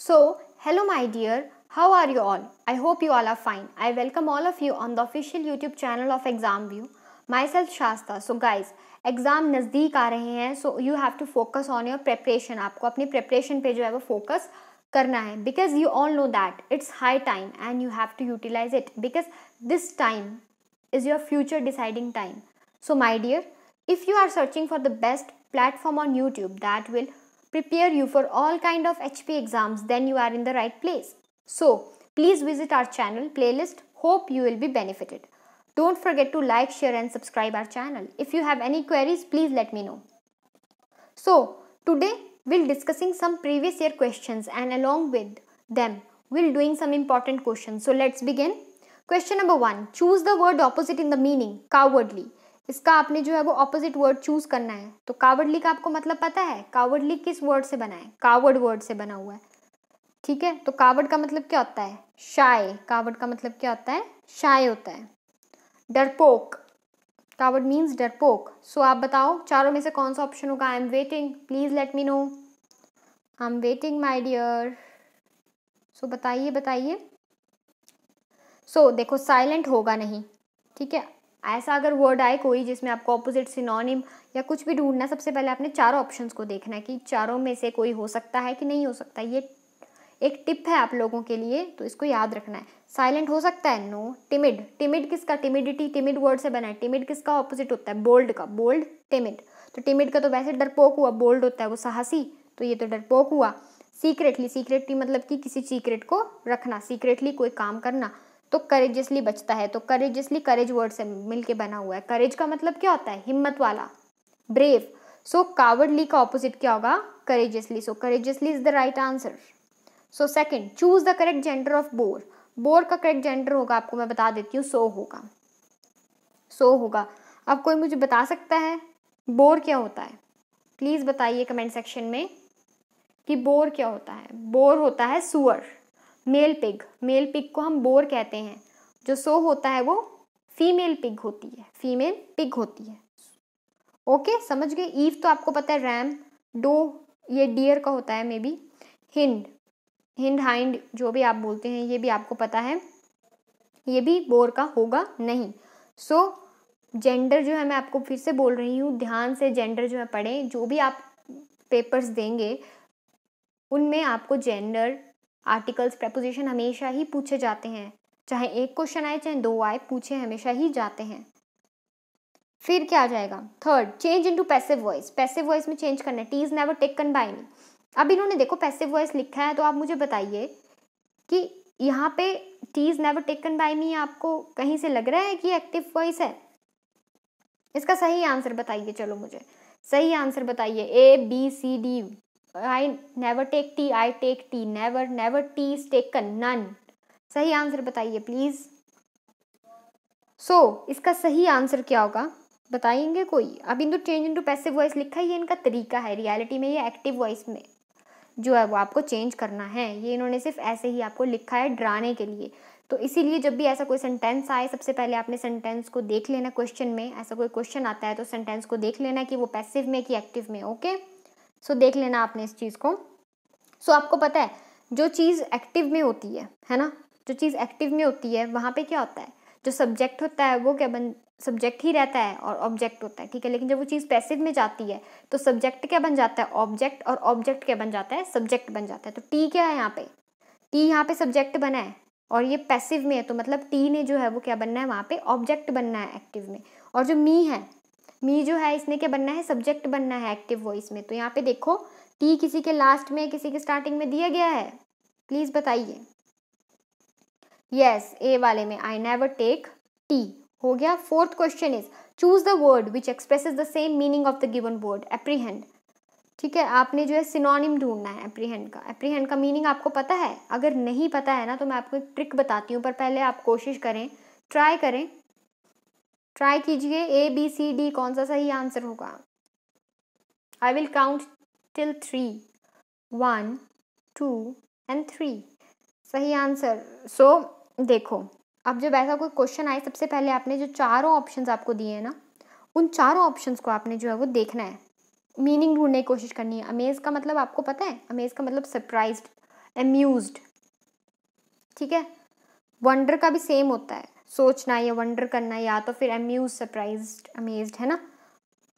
So, hello my dear, how are you all? I hope you all are fine. I welcome all of you on the official YouTube channel of ExamView. Myself Shasta. So guys, exam nazdeek aa rahe So you have to focus on your preparation. Aapko apni preparation pe jo hai wo focus karna hai because you all know that it's high time and you have to utilize it because this time is your future deciding time. So my dear, if you are searching for the best platform on YouTube that will prepare you for all kind of HP exams, then you are in the right place. So, please visit our channel playlist. Hope you will be benefited. Don't forget to like, share and subscribe our channel. If you have any queries, please let me know. So, today we'll discussing some previous year questions and along with them, we'll doing some important questions. So, let's begin. Question number 1. Choose the word opposite in the meaning. Cowardly. इसका आपने जो है वो opposite word choose करना है तो cowardly का आपको मतलब पता है कावर्डली किस वर्ड से बना है कावर्ड वर्ड से बना हुआ है ठीक है तो कावड का मतलब क्या होता है शाय कावड का मतलब क्या होता है शाय होता है डरपोक कावड मीन्स डरपोक सो आप बताओ चारों में से कौन सा ऑप्शन होगा I am waiting please let me know I am waiting my dear so बताइए बताइए सो देखो साइलेंट होगा नहीं ठीक है ऐसा अगर वर्ड आए कोई जिसमें आपको ऑपोजिट सिनोनिम या कुछ भी ढूंढना सबसे पहले आपने चारों ऑप्शंस को देखना है कि चारों में से कोई हो सकता है कि नहीं हो सकता ये एक टिप है आप लोगों के लिए तो इसको याद रखना है साइलेंट हो सकता है नो टिमिड टिमिड किसका टिमिडिटी टिमिड वर्ड से बना है टिमिड किसका ऑपोजिट होता है बोल्ड का बोल्ड टिमिड तो टिमिड का तो वैसे डरपोक हुआ बोल्ड होता है वो साहसी तो ये तो डरपोक हुआ सीक्रेटली सीक्रेटली मतलब कि किसी सीक्रेट को रखना सीक्रेटली कोई काम करना तो करेजियसली बचता है तो करेजियसली करेज वर्ड से मिलके बना हुआ है करेज का मतलब क्या होता है हिम्मत वाला ब्रेव सो कावर्डली का ऑपोजिट क्या होगा courageously so courageously is the right answer so second choose the correct gender of boar boar का करेक्ट जेंडर होगा आपको मैं बता देती हूँ सो होगा सो होगा अब कोई मुझे बता सकता है बोर क्या होता है प्लीज़ बताइए कमेंट सेक्शन में कि बोर क्या होता है बोर होता है सुअर मेल पिग मेल पिग को हम बोर कहते हैं जो सो होता है वो फीमेल पिग होती है फीमेल पिग होती है ओके समझ गए ईव तो आपको पता है रैम डो ये डियर का होता है maybe hind hind hind जो भी आप बोलते हैं ये भी आपको पता है ये भी बोर का होगा नहीं सो so, जेंडर जो है मैं आपको फिर से बोल रही हूँ ध्यान से जेंडर जो है पढ़ें जो भी आप पेपर्स देंगे उनमें आपको जेंडर आर्टिकल्स प्रपोजिशन हमेशा ही पूछे जाते हैं चाहे एक क्वेश्चन आए चाहे दो आए पूछे हमेशा ही जाते हैं फिर क्या आ जाएगा थर्ड चेंज इन टू पैसिव वॉइस पैसिव वॉइस में चेंज करना है tea is never taken by me अब इन्होंने देखो पैसिव वॉइस लिखा है तो आप मुझे बताइए कि यहाँ पे tea is never taken by me आपको कहीं से लग रहा है कि एक्टिव वॉइस है इसका सही आंसर बताइए चलो मुझे सही आंसर बताइए A B C D I never take tea I take tea never never tea is taken none सही आंसर बताइए प्लीज़ सो so, इसका सही आंसर क्या होगा बताएंगे कोई अब इन चेंज इन पैसिव वॉइस लिखा है ये इनका तरीका है रियलिटी में ये एक्टिव वॉइस में जो है वो आपको चेंज करना है ये इन्होंने सिर्फ ऐसे ही आपको लिखा है डराने के लिए तो इसीलिए जब भी ऐसा कोई सेंटेंस आए सबसे पहले आपने सेंटेंस को देख लेना क्वेश्चन में ऐसा कोई क्वेश्चन आता है तो सेंटेंस को देख लेना कि वो पैसिव में कि एक्टिव में ओके okay? सो देख लेना आपने इस चीज़ को सो आपको पता है जो चीज़ एक्टिव में होती है है ना जो चीज़ एक्टिव में होती है वहाँ पे क्या होता है जो सब्जेक्ट होता है वो क्या बन सब्जेक्ट ही रहता है और ऑब्जेक्ट होता है ठीक है लेकिन जब वो चीज़ पैसिव में जाती है तो सब्जेक्ट क्या बन जाता है ऑब्जेक्ट और ऑब्जेक्ट क्या बन जाता है सब्जेक्ट बन जाता है तो टी क्या है यहाँ पे टी यहाँ पे सब्जेक्ट बना है और ये पैसिव में है तो मतलब टी ने जो है वो क्या बनना है वहाँ पे ऑब्जेक्ट बनना है एक्टिव में और जो मी है मी जो है इसने क्या बनना है सब्जेक्ट बनना है एक्टिव वॉइस में तो यहाँ पे देखो टी किसी के लास्ट में किसी के स्टार्टिंग में दिया गया है प्लीज़ बताइए यस ए वाले में आई नेवर टेक टी हो गया fourth question is choose the word which express the same meaning of the given word apprehend ठीक है आपने जो है सिनोनिम ढूंढना है एप्रीहेंड का एप्रीहेंड का मीनिंग आपको पता है अगर नहीं पता है ना तो मैं आपको एक ट्रिक बताती हूँ पर पहले आप कोशिश करें ट्राई करें ट्राई कीजिए ए बी सी डी कौन सा सही आंसर होगा I will count till three one two and three सही आंसर सो so, देखो अब जब ऐसा कोई क्वेश्चन आए सबसे पहले आपने जो चारों ऑप्शंस आपको दिए हैं ना उन चारों ऑप्शंस को आपने जो है वो देखना है मीनिंग ढूंढने की कोशिश करनी है अमेज का मतलब आपको पता है अमेज का मतलब सरप्राइज एम्यूज ठीक है वंडर का भी सेम होता है सोचना या वंडर करना या तो फिर एम्यूज सरप्राइज अमेज है ना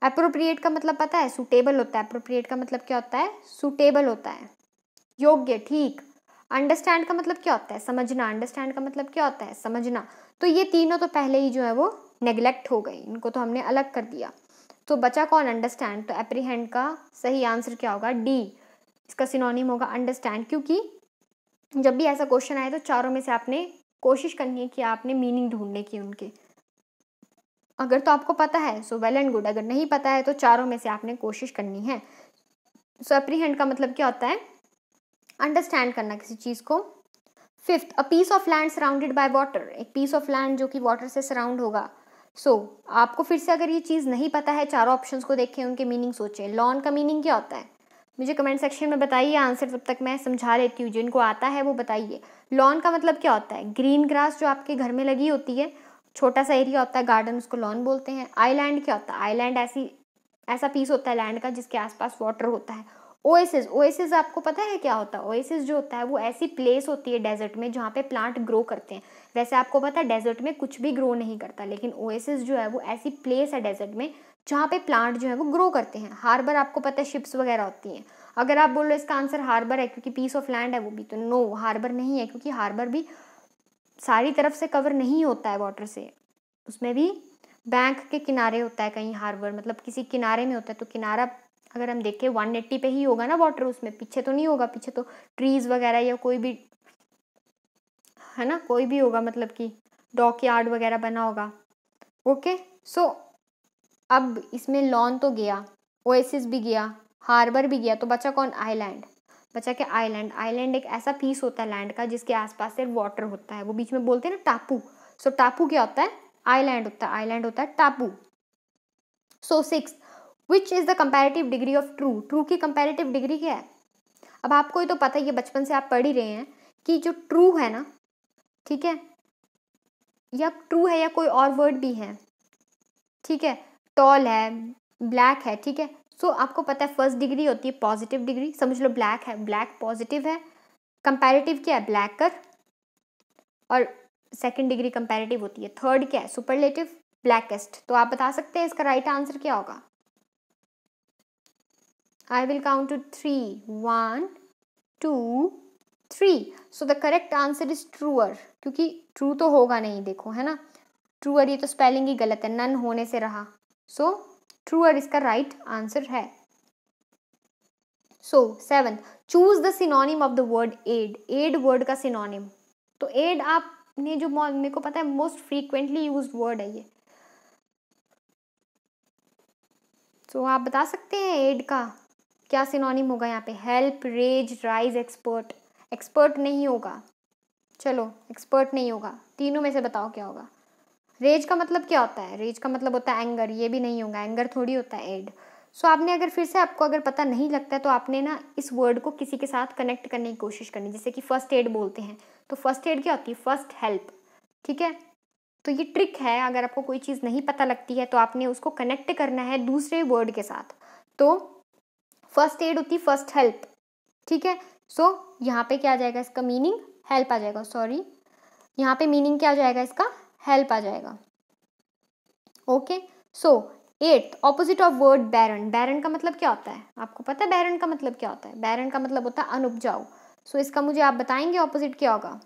अप्रोप्रिएट का मतलब पता है सुटेबल होता है अप्रोप्रिएट का मतलब क्या होता है सुटेबल होता है योग्य ठीक अंडरस्टैंड का मतलब क्या होता है समझना अंडरस्टैंड का मतलब क्या होता है समझना तो ये तीनों तो पहले ही जो है वो नेग्लेक्ट हो गई इनको तो हमने अलग कर दिया तो बचा कौन अंडरस्टैंड तो एप्रीहेंड का सही आंसर क्या होगा डी इसका सिनोनिम होगा अंडरस्टैंड क्योंकि जब भी ऐसा क्वेश्चन आए तो चारों में से आपने कोशिश करनी है कि आपने मीनिंग ढूंढने की उनके अगर तो आपको पता है सो वेल एंड गुड अगर नहीं पता है तो चारों में से आपने कोशिश करनी है सो अप्रीहेंड का मतलब क्या होता है अंडरस्टैंड करना किसी चीज़ को fifth a piece of land surrounded by water एक पीस ऑफ लैंड जो कि वाटर से सराउंड होगा सो so, आपको फिर से अगर ये चीज़ नहीं पता है चारों ऑप्शंस को देखें उनके मीनिंग सोचें लॉन का मीनिंग क्या होता है मुझे कमेंट सेक्शन में बताइए आंसर तब तक मैं समझा लेती हूँ जिनको आता है वो बताइए लॉन का मतलब क्या होता है ग्रीन ग्रास जो आपके घर में लगी होती है छोटा सा एरिया होता है गार्डन उसको लॉन बोलते हैं आईलैंड क्या होता है आईलैंड ऐसी ऐसा पीस होता है लैंड का जिसके आसपास वाटर होता है ओएसिस ओएसिस आपको पता है क्या होता है ओएसिस जो होता है वो ऐसी प्लेस होती है डेजर्ट में जहाँ पे प्लांट ग्रो करते हैं वैसे आपको पता है डेजर्ट में कुछ भी ग्रो नहीं करता लेकिन ओएसिस जो है वो ऐसी प्लेस है डेजर्ट में जहाँ पे प्लांट जो है वो ग्रो करते हैं हार्बर आपको पता है शिप्स वगैरह होती हैं अगर आप बोल रहे इसका आंसर हार्बर है क्योंकि पीस ऑफ लैंड है वो भी तो नो हार्बर नहीं है क्योंकि हार्बर भी सारी तरफ से कवर नहीं होता है वाटर से उसमें भी बैंक के किनारे होता है कहीं हार्बर मतलब किसी किनारे में होता है तो किनारा अगर हम देखें वन एट्टी पे ही होगा ना वाटर उसमें पीछे तो नहीं होगा पीछे तो ट्रीज वगैरह या कोई भी है ना कोई भी होगा मतलब कि डॉक यार्ड वगैरह बना होगा ओके सो अब इसमें लॉन तो गया ओएसिस भी गया हार्बर भी गया तो बचा कौन आइलैंड बचा क्या आइलैंड आइलैंड एक ऐसा पीस होता है लैंड का जिसके आसपास सिर्फ वाटर होता है वो बीच में बोलते हैं ना टापू सो so, टापू क्या होता है आइलैंड होता है आइलैंड होता है टापू so six which is the comparative degree of true true की कंपेरेटिव डिग्री क्या है अब आपको ये तो पता ही है बचपन से आप पढ़ ही रहे हैं कि जो ट्रू है ना ठीक है या ट्रू है या कोई और वर्ड भी है ठीक है टॉल है ब्लैक है ठीक है सो so, आपको पता है फर्स्ट डिग्री होती है पॉजिटिव डिग्री समझ लो ब्लैक है ब्लैक पॉजिटिव है कंपैरेटिव क्या है ब्लैक कर और सेकंड डिग्री कंपैरेटिव होती है थर्ड क्या है सुपरलेटिव ब्लैकेस्ट तो आप बता सकते हैं इसका राइट right आंसर क्या होगा I will count to three one two three so the correct answer is truer क्योंकि ट्रू तो होगा नहीं देखो है ना ट्रूअर ये तो स्पेलिंग ही गलत है नन होने से रहा सो ट्रूअर इसका राइट right आंसर है so seven choose the synonym of the word aid aid word का सिनोनिम तो एड आपने जो मेरे को पता है मोस्ट फ्रीक्वेंटली यूज वर्ड है ये सो so, आप बता सकते हैं एड का क्या सिनोनिम होगा यहाँ पे help raise rise expert expert नहीं होगा चलो एक्सपर्ट नहीं होगा तीनों में से बताओ क्या होगा रेज का मतलब क्या होता है रेज का मतलब होता है एंगर ये भी नहीं होगा एंगर थोड़ी होता है एड सो so, आपने अगर फिर से आपको अगर पता नहीं लगता है तो आपने ना इस वर्ड को किसी के साथ कनेक्ट करने की कोशिश करनी जैसे कि फ़र्स्ट एड बोलते हैं तो फर्स्ट एड क्या होती है फर्स्ट हेल्प ठीक है तो ये ट्रिक है अगर आपको कोई चीज़ नहीं पता लगती है तो आपने उसको कनेक्ट करना है दूसरे वर्ड के साथ तो फर्स्ट एड होती है फर्स्ट हेल्प ठीक है सो so, यहाँ पे क्या आ जाएगा इसका मीनिंग हेल्प आ जाएगा सॉरी यहाँ पे मीनिंग क्या आ जाएगा इसका हेल्प आ जाएगा okay so eight opposite of word barren barren का मतलब क्या होता है आपको पता है बैरन का मतलब क्या होता है बैरन का मतलब होता है अनुपजाऊ सो so, इसका मुझे आप बताएंगे ऑपोजिट क्या होगा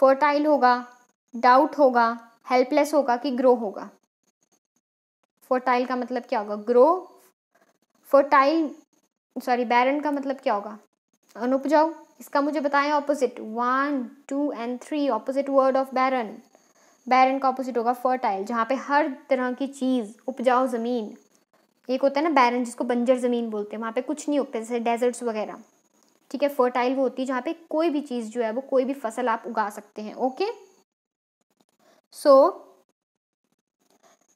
फर्टाइल होगा डाउट होगा हेल्पलेस होगा कि ग्रो होगा फर्टाइल का मतलब क्या होगा ग्रो फर्टाइल सॉरी बैरन का मतलब क्या होगा अनुपजाऊ इसका मुझे बताएं opposite one two and three opposite word of barren barren का अपोजिट होगा फर्टाइल जहाँ पे हर तरह की चीज़ उपजाऊ ज़मीन एक होता है ना बैरन जिसको बंजर ज़मीन बोलते हैं वहाँ पे कुछ नहीं उगता जैसे डेजर्ट्स वगैरह ठीक है फर्टाइल वो होती है जहाँ पे कोई भी चीज़ जो है वो कोई भी फसल आप उगा सकते हैं okay so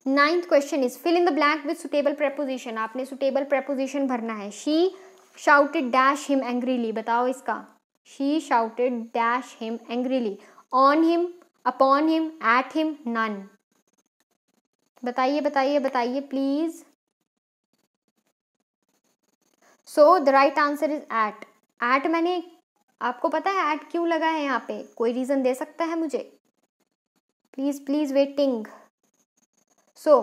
ninth question is fill in the blank with suitable preposition आपने सुटेबल प्रपोजिशन भरना है she shouted dash him angrily बताओ इसका she shouted dash him angrily on him upon him at him none बताइए बताइए बताइए please so the right answer is at at मैंने आपको पता है एट क्यों लगा है यहाँ पे कोई रीज़न दे सकता है मुझे please please waiting so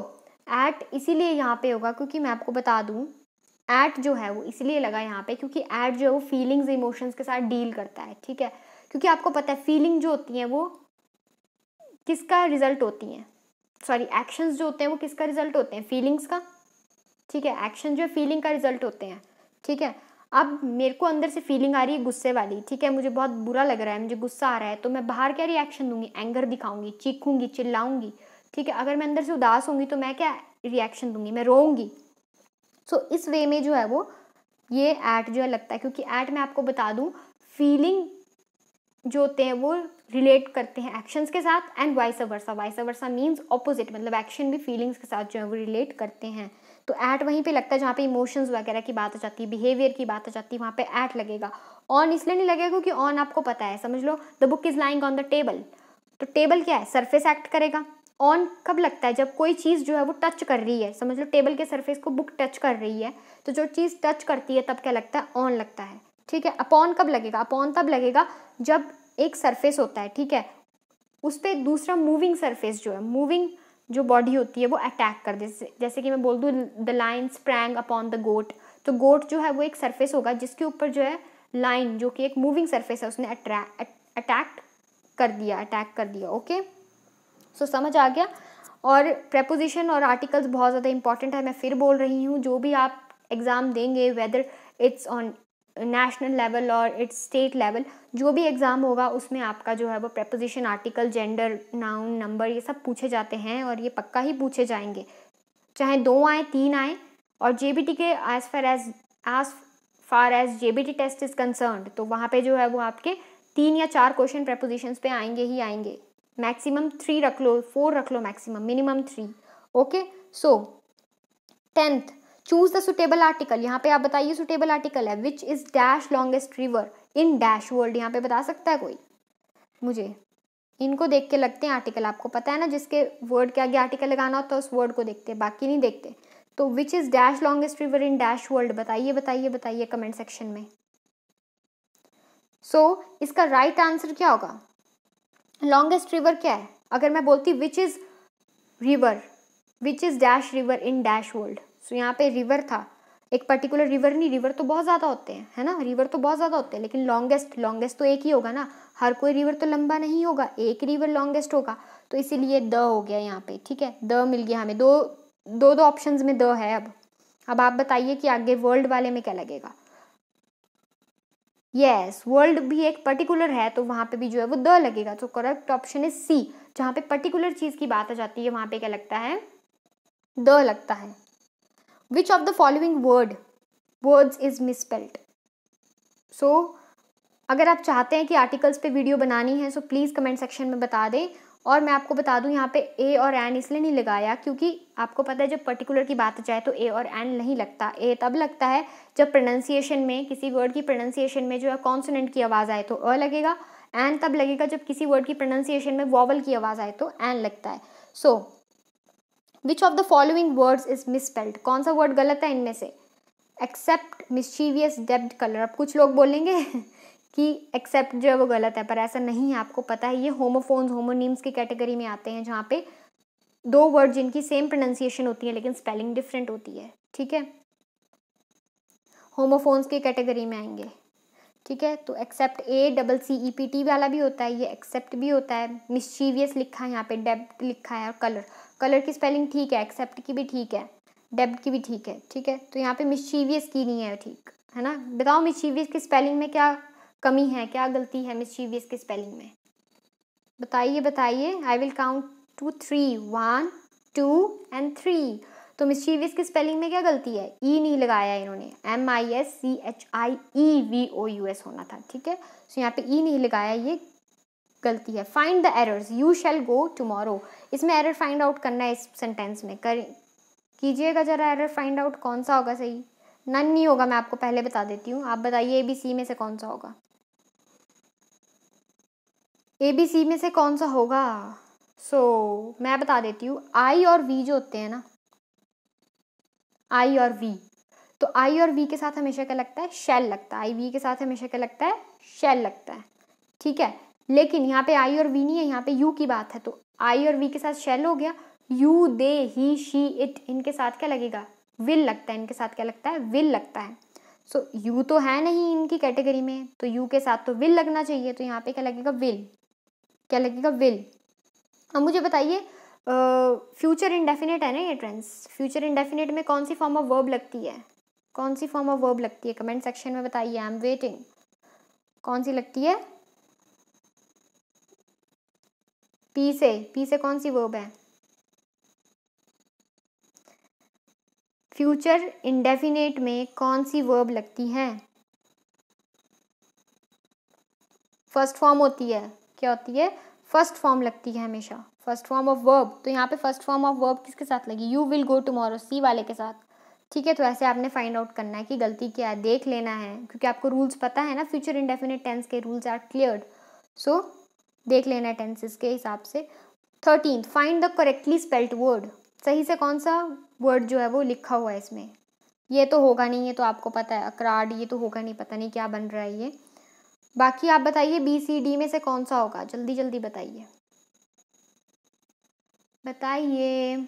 at इसीलिए यहाँ पे होगा क्योंकि मैं आपको बता दूँ एट जो है वो इसलिए लगा यहाँ पे क्योंकि एट जो है वो फीलिंग्स इमोशंस के साथ डील करता है ठीक है क्योंकि आपको पता है फीलिंग जो होती है वो किसका रिजल्ट होती हैं सॉरी एक्शंस जो होते हैं वो किसका रिजल्ट होते हैं फीलिंग्स का ठीक है एक्शन जो है फीलिंग का रिजल्ट होते हैं ठीक है अब मेरे को अंदर से फीलिंग आ रही है गुस्से वाली ठीक है मुझे बहुत बुरा लग रहा है मुझे गुस्सा आ रहा है तो मैं बाहर क्या रिएक्शन दूंगी एंगर दिखाऊंगी चीखूंगी चिल्लाऊंगी ठीक है अगर मैं अंदर से उदास होंगी तो मैं क्या रिएक्शन दूंगी मैं रोऊंगी सो so, इस वे में जो है वो ये ऐट जो है लगता है क्योंकि ऐट मैं आपको बता दूँ फीलिंग जो होते हैं वो रिलेट करते हैं एक्शंस के साथ and vice versa vice versa means opposite मतलब एक्शन भी फीलिंग्स के साथ जो है वो रिलेट करते हैं तो ऐट वहीं पे लगता है जहाँ पे इमोशंस वगैरह की बात आ जाती है बिहेवियर की बात आ जाती है वहाँ पे ऐट लगेगा ऑन इसलिए नहीं लगेगा क्योंकि ऑन आपको पता है समझ लो the book is lying on the table तो टेबल क्या है सरफेस एक्ट करेगा ऑन कब लगता है जब कोई चीज़ जो है वो टच कर रही है समझ लो टेबल के सरफेस को बुक टच कर रही है तो जो चीज़ टच करती है तब क्या लगता है ऑन लगता है ठीक है अपॉन कब लगेगा अपॉन तब लगेगा जब एक सरफेस होता है ठीक है उस पर दूसरा मूविंग सरफेस जो है मूविंग जो बॉडी होती है वो अटैक कर दे जैसे कि मैं बोल दूँ the lion sprang upon the goat तो गोट जो है वो एक सरफेस होगा जिसके ऊपर जो है लाइन जो कि एक मूविंग सरफेस है उसने अटैक कर दिया अटैक कर दिया ओके सो so, समझ आ गया और प्रपोजिशन और आर्टिकल्स बहुत ज़्यादा इंपॉर्टेंट है मैं फिर बोल रही हूँ जो भी आप एग्ज़ाम देंगे whether it's on national level और इट्स स्टेट लेवल जो भी एग्ज़ाम होगा उसमें आपका जो है वो preposition article gender noun number ये सब पूछे जाते हैं और ये पक्का ही पूछे जाएंगे चाहे दो आए तीन आए और J K as far as as far as J test is concern तो वहाँ पे जो है वो आपके तीन या चार क्वेश्चन प्रपोजिशन पे आएंगे ही आएंगे मैक्सिमम थ्री रख लो फोर रख लो maximum minimum three okay so tenth choose the suitable article यहाँ पे आप बताइए सुटेबल आर्टिकल है which is dash longest river in dash world यहाँ पे बता सकता है कोई मुझे इनको देख के लगते हैं आर्टिकल आपको पता है ना जिसके वर्ड के आगे आर्टिकल लगाना होता है उस वर्ड को देखते हैं बाकी नहीं देखते तो which is dash longest river in dash world बताइए बताइए बताइए कमेंट सेक्शन में सो so, इसका राइट right आंसर क्या होगा लॉन्गेस्ट रिवर क्या है अगर मैं बोलती which is river which is dash river in dash world so यहाँ पे रिवर था एक पर्टिकुलर रिवर नहीं रिवर तो बहुत ज़्यादा होते हैं है ना रिवर तो बहुत ज़्यादा होते हैं लेकिन लॉन्गेस्ट लॉन्गेस्ट तो एक ही होगा ना हर कोई रिवर तो लंबा नहीं होगा एक रिवर लॉन्गेस्ट होगा तो इसीलिए द हो गया यहाँ पे ठीक है द मिल गया हमें दो दो दो ऑप्शन में द है अब अब आप बताइए कि आगे वर्ल्ड वाले में क्या लगेगा यस वर्ल्ड भी एक पर्टिकुलर है तो वहाँ पे भी जो है वो द लगेगा तो करेक्ट ऑप्शन है सी जहाँ पे पर्टिकुलर चीज़ की बात आ जाती है वहाँ पे क्या लगता है द लगता है which of the following word words is misspelled so अगर आप चाहते हैं कि आर्टिकल्स पे वीडियो बनानी है सो प्लीज़ कमेंट सेक्शन में बता दें और मैं आपको बता दूं यहाँ पे ए और एन इसलिए नहीं लगाया क्योंकि आपको पता है जब पर्टिकुलर की बात जाए तो ए और एन नहीं लगता ए तब लगता है जब प्रोनाउंसिएशन में किसी वर्ड की प्रोनाउंसिएशन में जो है कॉन्सोनेंट की आवाज़ आए तो अ लगेगा एन तब लगेगा जब किसी वर्ड की प्रोनाउंसिएशन में वॉवल की आवाज़ आए तो एन लगता है so so, which of the following words is spelled कौन सा वर्ड गलत है इनमें से एक्सेप्ट मिस्चीवियस डेप्ड कलर अब कुछ लोग बोलेंगे कि एक्सेप्ट जो है वो गलत है पर ऐसा नहीं है आपको पता है ये होमोफोन्स होमोनीम्स की कैटेगरी में आते हैं जहाँ पे दो वर्ड जिनकी सेम प्रोनाउंसिएशन होती है लेकिन स्पेलिंग डिफरेंट होती है ठीक है होमोफोन्स की कैटेगरी में आएंगे ठीक है तो accept A double C E P T वाला भी होता है ये एक्सेप्ट भी होता है मिस्चीवियस लिखा है यहाँ पे डेप्ड लिखा है और कलर कलर की स्पेलिंग ठीक है एक्सेप्ट की भी ठीक है डेब की भी ठीक है ठीक है तो यहाँ पे मिशीवियस की नहीं है ठीक है ना बताओ मिशीवियस की स्पेलिंग में क्या कमी है क्या गलती है मिशीवियस की स्पेलिंग में बताइए बताइए I will count to three one two and three तो मिशीवियस की स्पेलिंग में क्या गलती है ई e नहीं लगाया इन्होंने M I S C H I E V O U S होना था ठीक है सो तो यहाँ पे ई e नहीं लगाया ये गलती है find the errors you shall go tomorrow इसमें एरर फाइंड आउट करना है इस सेंटेंस में कर कीजिएगा ज़रा एरर फाइंड आउट कौन सा होगा सही नन नहीं होगा मैं आपको पहले बता देती हूँ आप बताइए ए बी सी में से कौन सा होगा ए बी सी में से कौन सा होगा सो so, मैं बता देती हूँ आई और वी जो होते हैं ना आई और वी तो आई और वी के साथ हमेशा क्या लगता है शेल लगता है आई वी के साथ हमेशा क्या लगता है शेल लगता है ठीक है लेकिन यहाँ पे आई और वी नहीं है यहाँ पे यू की बात है तो आई और वी के साथ शेल हो गया you they he she it इनके साथ क्या लगेगा विल लगता है इनके साथ क्या लगता है विल लगता है सो so, यू तो है नहीं इनकी कैटेगरी में तो यू के साथ तो विल लगना चाहिए तो यहाँ पे क्या लगेगा विल क्या लगेगा विल अब मुझे बताइए फ्यूचर इंडेफिनेट है ना ये ट्रेंड्स फ्यूचर इंडेफिनेट में कौन सी फॉर्म ऑफ वर्ब लगती है कौन सी फॉर्म ऑफ वर्ब लगती है कमेंट सेक्शन में बताइए आई एम वेटिंग कौन सी लगती है पी से पी से कौन सी वर्ब है फ्यूचर इंडेफिनेट में कौन सी वर्ब लगती है फर्स्ट फॉर्म होती है क्या होती है फर्स्ट फॉर्म लगती है हमेशा फर्स्ट फॉर्म ऑफ वर्ब तो यहाँ पे फर्स्ट फॉर्म ऑफ वर्ब किसके साथ लगी यू विल गो टूमोरो सी वाले के साथ ठीक है तो ऐसे आपने फाइंड आउट करना है कि गलती क्या है देख लेना है क्योंकि आपको रूल्स पता है ना फ्यूचर इंडेफिनेट टेंस के रूल्स आर क्लियर सो देख लेना टेंसेस के हिसाब से thirteen find the correctly spelt word सही से कौन सा वर्ड जो है वो लिखा हुआ है इसमें ये तो होगा नहीं ये तो आपको पता है अक्राड ये तो होगा नहीं पता नहीं क्या बन रहा है ये बाकी आप बताइए बी सी डी में से कौन सा होगा जल्दी जल्दी बताइए बताइए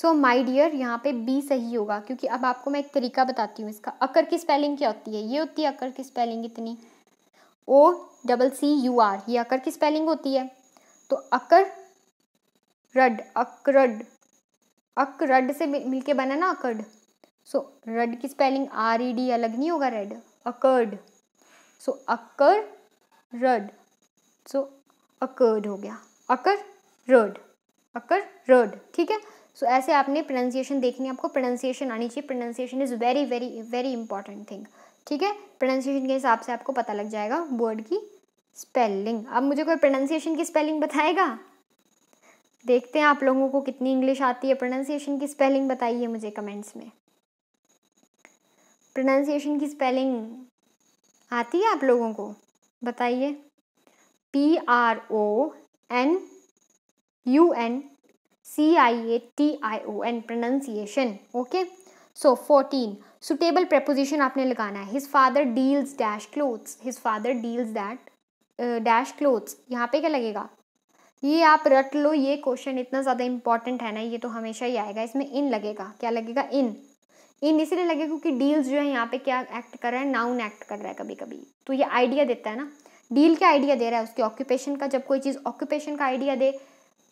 सो माई डियर यहाँ पे बी सही होगा क्योंकि अब आपको मैं एक तरीका बताती हूँ इसका अकर की स्पेलिंग क्या होती है ये होती है अकर की स्पेलिंग इतनी O double C U R ये अकर की स्पेलिंग होती है तो अकर रड अकरड अक रड से मिलके बना ना अकर्ड सो रड की स्पेलिंग आर ई डी अलग नहीं होगा red occurred so occur red so occurred हो गया अकर रड अकर रड ठीक है सो so, ऐसे आपने प्रोनाउंसिएशन देखनी है आपको प्रोनाउंसिएशन आनी चाहिए pronunciation is very very very important thing ठीक है प्रोनाउंसिएशन के हिसाब से आपको पता लग जाएगा वर्ड की स्पेलिंग अब मुझे कोई प्रोनाउंसिएशन की स्पेलिंग बताएगा देखते हैं आप लोगों को कितनी इंग्लिश आती है प्रोनाउंसिएशन की स्पेलिंग बताइए मुझे कमेंट्स में प्रोनाउंसिएशन की स्पेलिंग आती है आप लोगों को बताइए P R O N U N C I A T I O N pronunciation okay so fourteen suitable preposition आपने लगाना है his father deals dash clothes his father deals that dash clothes यहाँ पे क्या लगेगा ये आप रट लो ये क्वेश्चन इतना ज़्यादा इंपॉर्टेंट है ना ये तो हमेशा ही आएगा इसमें इन लगेगा क्या लगेगा इन इन इसीलिए लगेगा क्योंकि डील्स जो है यहाँ पे क्या एक्ट कर रहा है नाउन एक्ट कर रहा है कभी कभी तो ये आइडिया देता है ना डील क्या आइडिया दे रहा है उसके ऑक्यूपेशन का जब कोई चीज़ ऑक्यूपेशन का आइडिया दे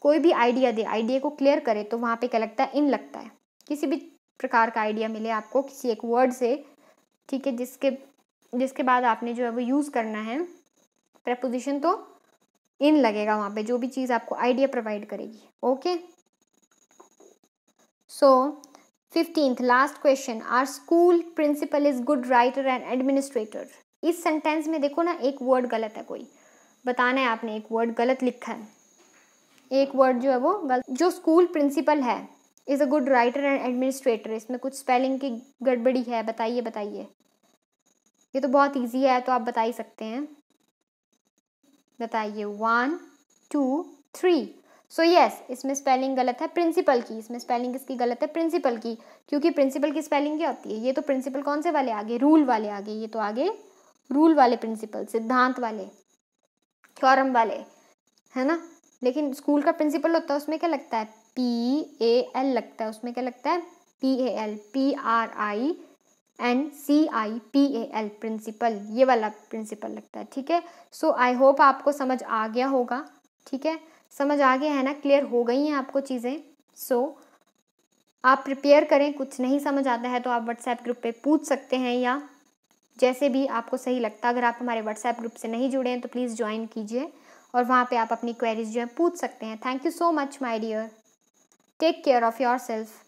कोई भी आइडिया दे आइडिया को क्लियर करे तो वहाँ पे क्या लगता है इन लगता है किसी भी प्रकार का आइडिया मिले आपको किसी एक वर्ड से ठीक है जिसके जिसके बाद आपने जो है वो यूज़ करना है प्रपोजिशन तो इन लगेगा वहाँ पे जो भी चीज़ आपको आइडिया प्रोवाइड करेगी okay so fifteenth last question our school principal is good writer and administrator इस सेंटेंस में देखो ना एक वर्ड गलत है कोई बताना है आपने एक वर्ड गलत लिखा है एक वर्ड जो है वो गलत जो स्कूल प्रिंसिपल है is a good writer and administrator इसमें कुछ स्पेलिंग की गड़बड़ी है बताइए बताइए ये तो बहुत ईजी है तो आप बता ही सकते हैं बताइए one two three so yes इसमें स्पेलिंग गलत है प्रिंसिपल की इसमें स्पेलिंग किसकी गलत है प्रिंसिपल की क्योंकि प्रिंसिपल की स्पेलिंग क्या होती है ये तो प्रिंसिपल कौन से वाले आगे रूल वाले आगे ये तो आगे रूल वाले प्रिंसिपल सिद्धांत वाले थ्योरम वाले है ना लेकिन स्कूल का प्रिंसिपल होता है उसमें क्या लगता है पी ए एल लगता है उसमें क्या लगता है P A L P R I N C I P A L principal ये वाला प्रिंसिपल लगता है ठीक है सो आई होप आपको समझ आ गया होगा ठीक है समझ आ गया है ना क्लियर हो गई हैं आपको चीज़ें सो so, आप प्रिपेयर करें कुछ नहीं समझ आता है तो आप व्हाट्सएप ग्रुप पे पूछ सकते हैं या जैसे भी आपको सही लगता है अगर आप हमारे व्हाट्सएप ग्रुप से नहीं जुड़े हैं तो प्लीज़ ज्वाइन कीजिए और वहाँ पे आप अपनी क्वेरीज जो है पूछ सकते हैं thank you so much my dear Take care of yourself.